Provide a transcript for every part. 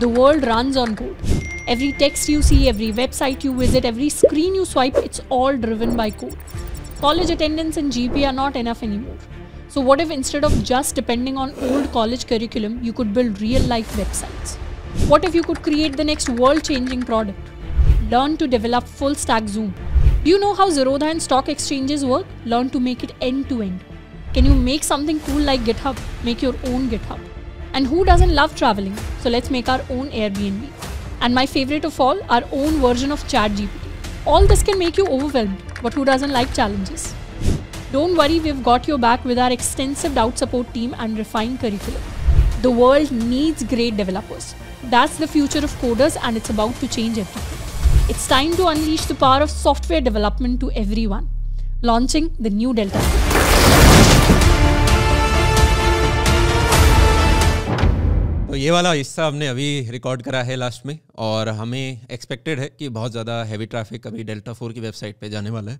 The world runs on code. Every text you see, every website you visit, every screen you swipe, it's all driven by code. College attendance and GPA are not enough anymore. So, what if instead of just depending on old college curriculum, you could build real life websites? What if you could create the next world changing product? Learn to develop full stack Zoom. Do you know how Zerodha and stock exchanges work? Learn to make it end to end. Can you make something cool like GitHub? Make your own GitHub. And who doesn't love traveling? So let's make our own Airbnb. And my favorite of all, our own version of ChatGPT. All this can make you overwhelmed, but who doesn't like challenges? Don't worry, we've got your back with our extensive doubt support team and refined curriculum. The world needs great developers. That's the future of coders and it's about to change everything. It's time to unleash the power of software development to everyone. Launching the new Delta. ये वाला हिस्सा हमने अभी record करा है last में और हमें एक्सपेक्टेड है कि बहुत ज़्यादा हैवी ट्रैफिक अभी डेल्टा फोर की वेबसाइट पे जाने वाला है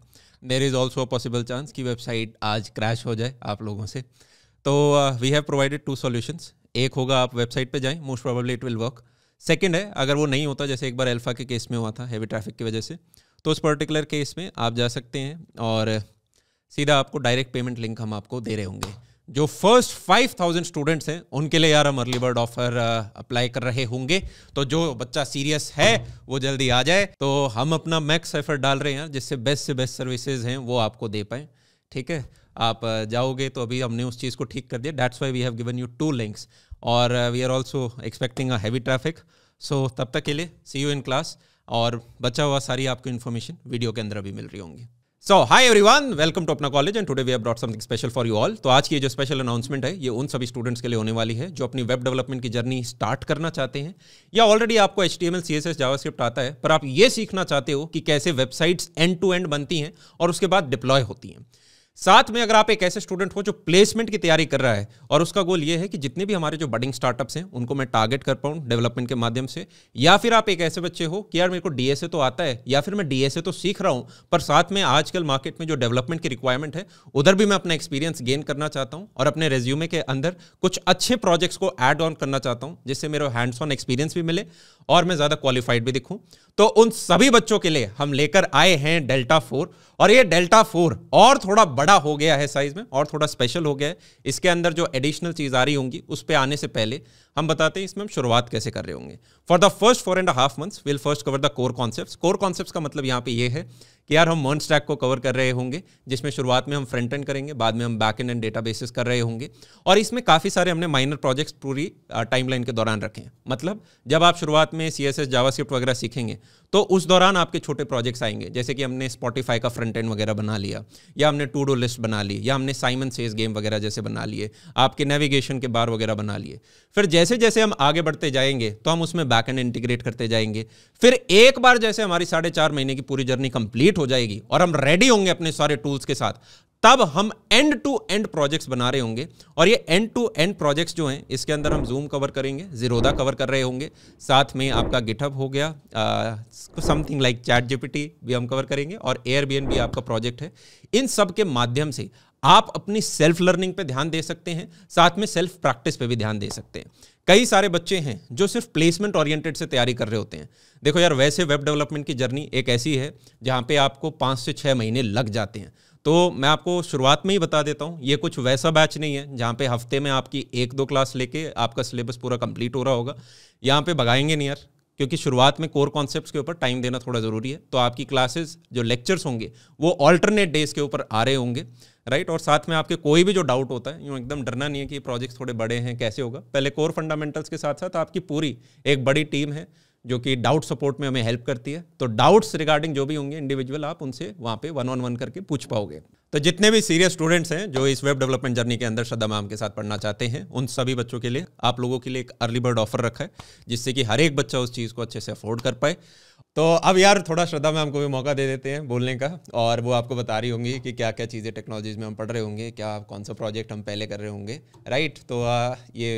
there is also possible chance कि वेबसाइट आज क्रैश हो जाए आप लोगों से तो we have provided two solutions एक होगा आप वेबसाइट पे जाएं most probably it will work second है अगर वो नहीं होता जैसे एक बार अल्फ़ा के केस में हुआ था हैवी ट्रैफिक की वजह से तो उस पर्टिकुलर केस में आप जा सकते हैं और सीधा आपको डायरेक्ट पेमेंट लिंक हम आपको दे रहे होंगे जो फर्स्ट 5000 स्टूडेंट्स हैं उनके लिए यार हम अर्ली बर्ड ऑफर अप्लाई कर रहे होंगे तो जो बच्चा सीरियस है वो जल्दी आ जाए तो हम अपना मैक्स एफर्ट डाल रहे हैं जिससे बेस्ट से बेस्ट सर्विसेज हैं वो आपको दे पाए ठीक है आप uh, जाओगे तो अभी हमने उस चीज़ को ठीक कर दिया that's why we have given you two links और we are also expecting a heavy traffic so तब तक के लिए सी यू इन क्लास और बचा हुआ सारी आपको इन्फॉर्मेशन वीडियो के अंदर अभी मिल रही होंगी so hi everyone welcome to अपना college and today we brought something special for you all तो आज की जो स्पेशल अनाउंसमेंट है ये उन सभी स्टूडेंट्स के लिए होने वाली है जो अपनी वेब डेवलपमेंट की जर्नी स्टार्ट करना चाहते हैं या ऑलरेडी आपको H T M L C S S script आता है पर आप ये सीखना चाहते हो कि कैसे वेबसाइट्स एंड टू एंड बनती हैं और उसके बाद डिप्लॉय होती हैं साथ में अगर आप एक ऐसे स्टूडेंट हो जो प्लेसमेंट की तैयारी कर रहा है और उसका गोल ये है कि जितने भी हमारे जो बडिंग स्टार्टअप्स हैं उनको मैं टारगेट कर पाऊँ डेवलपमेंट के माध्यम से या फिर आप एक ऐसे बच्चे हो कि यार मेरे को डीएसए तो आता है या फिर मैं डीएसए तो सीख रहा हूँ पर साथ में आजकल मार्केट में जो डेवलपमेंट की रिक्वायरमेंट है उधर भी मैं अपना एक्सपीरियंस गेन करना चाहता हूँ और अपने रेज्यूमे के अंदर कुछ अच्छे प्रोजेक्ट्स को एड ऑन करना चाहता हूँ जिससे मेरा हैंड्स ऑन एक्सपीरियंस भी मिले और मैं ज़्यादा क्वालिफाइड भी दिखूँ तो उन सभी बच्चों के लिए हम लेकर आए हैं डेल्टा फोर और ये डेल्टा फोर और थोड़ा बड़ा हो गया है साइज में और थोड़ा स्पेशल हो गया है इसके अंदर जो एडिशनल चीज आ रही होंगी उस पर आने से पहले हम बताते हैं इसमें हम शुरुआत कैसे कर रहे होंगे for the first four and half months will first cover the core concept core concept का मतलब यहाँ पे ये है कि यार हम मर्न स्टैक को कवर कर रहे होंगे जिसमें शुरुआत में हम फ्रंट एंड करेंगे बाद में हम back end and databases कर रहे होंगे और इसमें काफ़ी सारे हमने माइनर प्रोजेक्ट्स पूरी टाइमलाइन के दौरान रखे हैं मतलब जब आप शुरुआत में सी एस एस वगैरह सीखेंगे तो उस दौरान आपके छोटे प्रोजेक्ट्स आएंगे जैसे कि हमने स्पॉटीफाई का फ्रंट एंड वगैरह बना लिया या हमने टू डो लिस्ट बना ली या हमने साइमन सेज गेम वगैरह जैसे बना लिए आपके नेविगेशन के बार वगैरह बना लिए फिर जैसे जैसे जैसे हम आगे बढ़ते जाएंगे तो हम उसमें बैक एंड इंटीग्रेट करते जाएंगे फिर एक बार जैसे हमारी साढ़े चार महीने की पूरी जर्नी कंप्लीट हो जाएगी और हम रेडी होंगे अपने सारे टूल्स के साथ तब हम एंड टू एंड प्रोजेक्ट्स बना रहे होंगे और ये एंड टू एंड प्रोजेक्ट्स जो हैं इसके अंदर हम जूम कवर करेंगे जीरोदा कवर कर रहे होंगे साथ में आपका गिटअप हो गया समथिंग लाइक चैट जीपीटी भी हम कवर करेंगे और एयरबीएन आपका प्रोजेक्ट है इन सब के माध्यम से आप अपनी सेल्फ लर्निंग पे ध्यान दे सकते हैं साथ में सेल्फ प्रैक्टिस पे भी ध्यान दे सकते हैं कई सारे बच्चे हैं जो सिर्फ प्लेसमेंट ओरिएंटेड से तैयारी कर रहे होते हैं देखो यार वैसे वेब डेवलपमेंट की जर्नी एक ऐसी है जहाँ पे आपको पाँच से छः महीने लग जाते हैं तो मैं आपको शुरुआत में ही बता देता हूँ ये कुछ वैसा बैच नहीं है जहाँ पे हफ्ते में आपकी एक दो क्लास लेके आपका सिलेबस पूरा कंप्लीट हो रहा होगा यहाँ पे भगाएंगे नहीं यार क्योंकि शुरुआत में कोर कॉन्सेप्ट्स के ऊपर टाइम देना थोड़ा ज़रूरी है तो आपकी क्लासेस जो लेक्चर्स होंगे वो ऑल्टरनेट डेज के ऊपर आ रहे होंगे राइट और साथ में आपके कोई भी जो डाउट होता है यूँ एकदम डरना नहीं है कि ये प्रोजेक्ट्स थोड़े बड़े हैं कैसे होगा पहले कोर फंडामेंटल्स के साथ साथ आपकी पूरी एक बड़ी टीम है जो कि डाउट सपोर्ट में हमें हेल्प करती है तो डाउट्स रिगार्डिंग जो भी होंगे इंडिविजुअल आप उनसे वहाँ पे वन ऑन वन करके पूछ पाओगे तो जितने भी सीरियस स्टूडेंट्स हैं जो इस वेब डेवलपमेंट जर्नी के अंदर श्रद्धा मैम के साथ पढ़ना चाहते हैं उन सभी बच्चों के लिए आप लोगों के लिए एक अर्ली बर्ड ऑफर रखा है जिससे कि हर एक बच्चा उस चीज़ को अच्छे से अफोर्ड कर पाए तो अब यार थोड़ा श्रद्धा मैम को भी मौका दे देते हैं बोलने का और वो आपको बता रही होंगी कि क्या क्या चीज़ें टेक्नोलॉजीज में हम पढ़ रहे होंगे क्या कौन सा प्रोजेक्ट हम पहले कर रहे होंगे राइट तो ये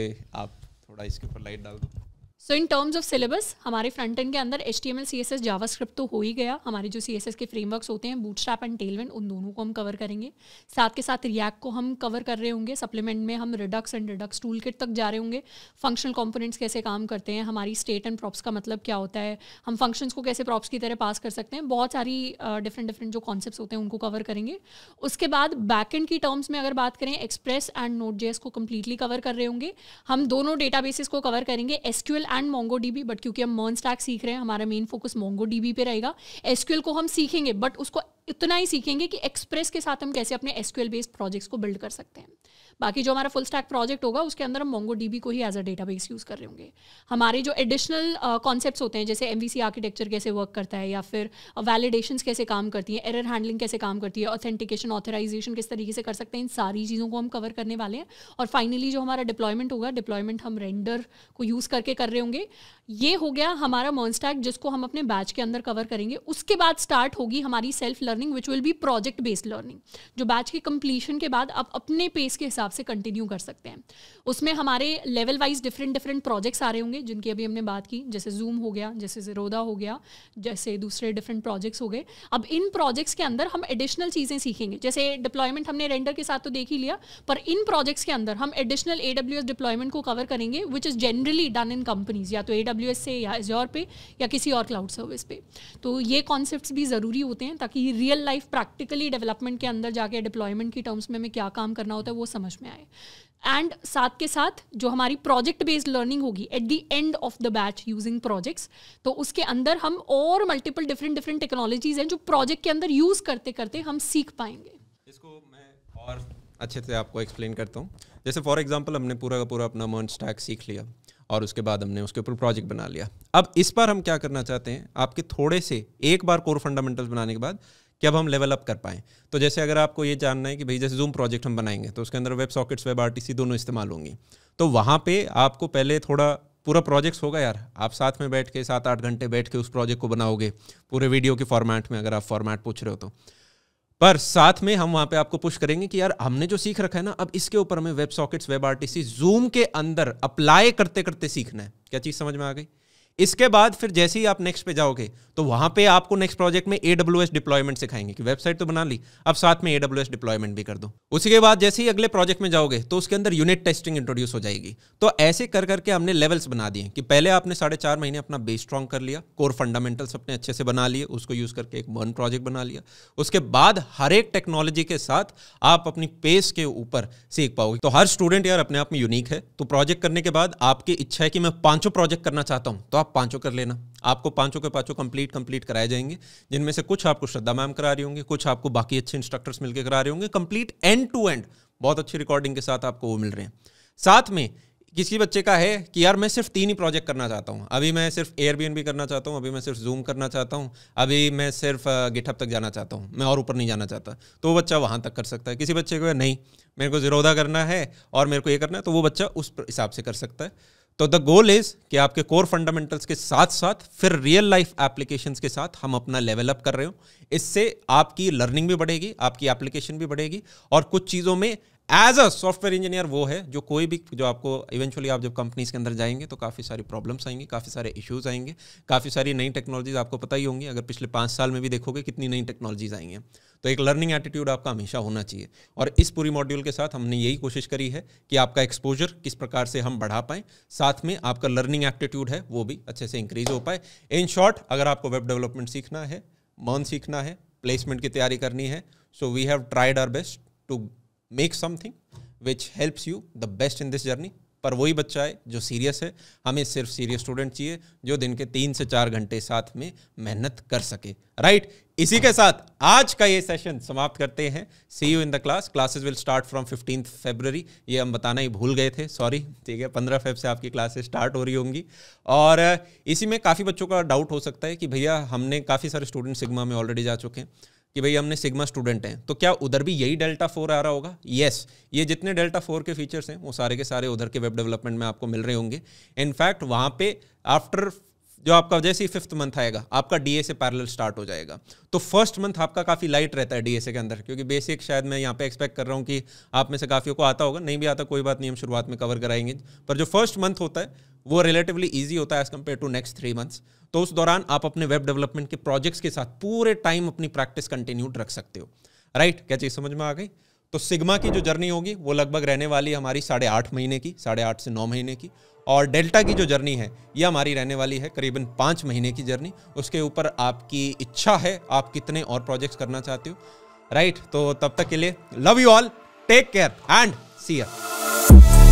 आप थोड़ा इसके ऊपर लाइट डाल दो so in terms of syllabus हमारे फ्रंट एंड के अंदर H T M L C S S JavaScript तो हो ही गया हमारे जो सी एस एस के फ्रेमवर्क्स होते हैं बूट स्ट्रैप एंड टेलवेंट उन दोनों को हम कवर करेंगे साथ के साथ रिएक्ट को हम कवर कर रहे होंगे सप्लीमेंट में हम Redux and Redux toolkit तक जा रहे होंगे फंक्शनल कॉम्पोनेंट्स कैसे काम करते हैं हमारी स्टेट एंड प्रॉप्स का मतलब क्या होता है हम फंक्शंस को कैसे प्रॉप्स की तरह पास कर सकते हैं बहुत सारी डिफरेंट डिफरेंट जो कॉन्सेप्ट होते हैं उनको कवर करेंगे उसके बाद बैक एंड की टर्म्स में अगर बात करें एक्सप्रेस एंड नोट जेस को कम्प्लीटली कवर कर रहे होंगे हम दोनों डेटा को कवर करेंगे SQL and MongoDB but क्योंकि हम मर्न स्टैक सीख रहे हैं हमारा मेन फोकस मोंगो डीबी पे रहेगा एसक्यूएल को हम सीखेंगे बट उसको इतना ही सीखेंगे कि एक्सप्रेस के साथ हम कैसे अपने एसक्यूएल बेस्ड प्रोजेक्ट्स को बिल्ड कर सकते हैं बाकी जो हमारा फुल स्टैक प्रोजेक्ट होगा उसके अंदर हम मोंगो डीबी को ही एज अ बेस यूज़ कर रहे होंगे हमारे जो एडिशनल कॉन्सेप्ट uh, होते हैं जैसे एम आर्किटेक्चर कैसे वर्क करता है या फिर वैलिडेशन uh, कैसे काम करती है एरर हैंडलिंग कैसे काम करती है ऑथेंटिकेशन ऑथराइजेशन किस तरीके से कर सकते हैं इन सारी चीज़ों को हम कवर करने वाले हैं और फाइनली जो हमारा डिप्लॉयमेंट होगा डिप्लॉयमेंट हम रेंडर को यूज़ करके कर रहे होंगे ये हो गया हमारा मॉन्स्टैक जिसको हम अपने बैच के अंदर कवर करेंगे उसके बाद स्टार्ट होगी हमारी self learning which will be project based learning जो बैच के कंप्लीशन के बाद आप अपने पेस के हिसाब से कंटिन्यू कर सकते हैं उसमें हमारे level wise different different projects आ रहे होंगे जिनकी अभी हमने बात की जैसे जूम हो गया जैसे जरोदा हो गया जैसे दूसरे डिफरेंट प्रोजेक्ट्स हो गए अब इन प्रोजेक्ट्स के अंदर हम एडिशनल चीज़ें सीखेंगे जैसे डिप्लॉयमेंट हमने रेंडर के साथ तो देख ही लिया पर इन प्रोजेक्ट्स के अंदर हम एडिशनल ए डिप्लॉयमेंट को कवर करेंगे which is generally done in companies या तो ए डब्ल्यू से या एजोर पे या किसी और क्लाउड सर्विस पे तो ये कॉन्सेप्ट भी ज़रूरी होते हैं ताकि रियल लाइफ प्रैक्टिकली डेवलपमेंट के अंदर जाके डिप्लॉयमेंट की टर्म्स में हमें क्या काम करना होता है वो समझ में आए एंड साथ के साथ जो हमारी प्रोजेक्ट बेस्ड लर्निंग होगी at the end of the batch using projects तो उसके अंदर हम और मल्टीपल डिफरेंट डिफरेंट टेक्नोलॉजीज हैं जो प्रोजेक्ट के अंदर यूज करते करते हम सीख पाएंगे इसको मैं और अच्छे से आपको एक्सप्लेन करता हूँ जैसे फॉर एग्जाम्पल हमने पूरा का पूरा अपना मर्न स्टैक सीख लिया और उसके बाद हमने उसके ऊपर प्रोजेक्ट बना लिया अब इस बार हम क्या करना चाहते हैं आपके थोड़े से एक बार कोर फंडामेंटल्स बनाने के बाद कि अब हम लेवल अप कर पाएँ तो जैसे अगर आपको ये जानना है कि भाई जैसे जूम प्रोजेक्ट हम बनाएंगे तो उसके अंदर वेब सॉकेट्स वेब आर दोनों इस्तेमाल होंगी तो वहाँ पर आपको पहले थोड़ा पूरा प्रोजेक्ट्स होगा यार आप साथ में बैठ के सात आठ घंटे बैठ के उस प्रोजेक्ट को बनाओगे पूरे वीडियो के फॉर्मेट में अगर आप फॉर्मेट पूछ रहे हो तो पर साथ में हम वहां पे आपको पुश करेंगे कि यार हमने जो सीख रखा है ना अब इसके ऊपर हमें web sockets web RTC Zoom के अंदर अप्लाई करते करते सीखना है क्या चीज समझ में आ गई इसके बाद फिर जैसे ही आप नेक्स्ट पे जाओगे तो वहां पे आपको नेक्स्ट प्रोजेक्ट में एडब्ल्यू एस डिप्लॉयमेंट सिखाएंगे कि वेबसाइट तो बना ली अब साथ में एडब्ल्यू एस डिप्लॉयमेंट भी कर दो उसी के बाद जैसे ही अगले प्रोजेक्ट में जाओगे तो उसके अंदर यूनिट टेस्टिंग इंट्रोड्यूस हो जाएगी तो ऐसे कर करके हमने लेवल्स बना दिए कि पहले आपने साढ़े चार महीने अपना बेस स्ट्रॉन्ग कर लिया कोर फंडामेंटल्स अपने अच्छे से बना लिए उसको यूज करके एक वन प्रोजेक्ट बना लिया उसके बाद हर एक टेक्नोलॉजी के साथ आप अपनी पेस के ऊपर सीख पाओगे तो हर स्टूडेंट यार अपने आप में यूनिक है तो प्रोजेक्ट करने के बाद आपकी इच्छा है कि मैं पांचों प्रोजेक्ट करना चाहता हूँ तो आप पांचों कर लेना आपको पांचों के पांचों कंप्लीट कंप्लीट कराए जाएंगे जिनमें से कुछ आपको श्रद्धा मैम करा रही होंगी कुछ आपको बाकी अच्छे इंस्ट्रक्टर्स मिलकर करा रहे होंगे कंप्लीट एंड टू एंड बहुत अच्छी रिकॉर्डिंग के साथ आपको वो मिल रहे हैं साथ में किसी बच्चे का है कि यार मैं सिर्फ तीन ही प्रोजेक्ट करना चाहता हूँ अभी मैं सिर्फ एयरबीएन भी करना चाहता हूँ अभी मैं सिर्फ जूम करना चाहता हूँ अभी मैं सिर्फ गिटहब तक जाना चाहता हूँ मैं और ऊपर नहीं जाना चाहता तो वो बच्चा वहाँ तक कर सकता है किसी बच्चे को नहीं मेरे को जिरोदा करना है और मेरे को ये करना है तो वो बच्चा उस हिसाब से कर सकता है तो द गोल इज कि आपके कोर फंडामेंटल्स के साथ साथ फिर रियल लाइफ एप्लीकेशंस के साथ हम अपना लेवल अप कर रहे हो इससे आपकी लर्निंग भी बढ़ेगी आपकी एप्लीकेशन भी बढ़ेगी और कुछ चीज़ों में एज अ सॉफ्टवेयर इंजीनियर वो है जो कोई भी जो आपको इवेंचुअली आप जब कंपनीज के अंदर जाएंगे तो काफ़ी सारी प्रॉब्लम्स आएंगी काफ़ी सारे इश्यूज आएंगे काफ़ी सारी नई टेक्नोलॉजीज आपको पता ही होंगी अगर पिछले पाँच साल में भी देखोगे कितनी नई टेक्नोलॉजीज आई हैं तो एक लर्निंग एटीट्यूड आपका हमेशा होना चाहिए और इस पूरी मॉड्यूल के साथ हमने यही कोशिश करी है कि आपका एक्सपोजर किस प्रकार से हम बढ़ा पाएँ साथ में आपका लर्निंग एप्टीट्यूड है वो भी अच्छे से इंक्रीज हो पाए इन शॉर्ट अगर आपको वेब डेवलपमेंट सीखना है मॉन सीखना है प्लेसमेंट की तैयारी करनी है so we have tried our best to make something which helps you the best in this journey पर वही बच्चा है जो सीरियस है हमें सिर्फ सीरियस स्टूडेंट चाहिए जो दिन के तीन से चार घंटे साथ में मेहनत कर सके राइट right? इसी के साथ आज का ये सेशन समाप्त करते हैं see you in the class classes will start from fifteenth February ये हम बताना ही भूल गए थे सॉरी ठीक है पंद्रह फेब से आपकी क्लासेस स्टार्ट हो रही होंगी और इसी में काफ़ी बच्चों का डाउट हो सकता है कि भैया हमने काफ़ी सारे स्टूडेंट सिग्मा में ऑलरेडी जा चुके हैं कि भाई हमने सिग्मा स्टूडेंट हैं तो क्या उधर भी यही डेल्टा फोर आ रहा होगा यस yes, ये जितने डेल्टा फोर के फीचर्स हैं वो सारे के सारे उधर के वेब डेवलपमेंट में आपको मिल रहे होंगे इनफैक्ट वहाँ पे आफ्टर जो आपका जैसे ही फिफ्थ मंथ आएगा आपका डीए से पैरल स्टार्ट हो जाएगा तो फर्स्ट मंथ आपका काफ़ी लाइट रहता है डीएसए के अंदर क्योंकि बेसिक शायद मैं यहाँ पे एक्सपेक्ट कर रहा हूँ कि आप में से काफ़ियों को आता होगा नहीं भी आता कोई बात नहीं हम शुरुआत में कवर कराएंगे पर जो फर्स्ट मंथ होता है वो रिलेटिवली ईजी होता है as compare to next three months तो उस दौरान आप अपने वेब डेवलपमेंट के प्रोजेक्ट्स के साथ पूरे टाइम अपनी प्रैक्टिस कंटिन्यूड रख सकते हो राइट right? क्या चीज़ समझ में आ गई तो सिग्मा की जो जर्नी होगी वो लगभग रहने वाली हमारी साढ़े आठ महीने की साढ़े आठ से नौ महीने की और डेल्टा की जो जर्नी है ये हमारी रहने वाली है करीबन पाँच महीने की जर्नी उसके ऊपर आपकी इच्छा है आप कितने और प्रोजेक्ट्स करना चाहते हो राइट right? तो तब तक के लिए love you all take care and see you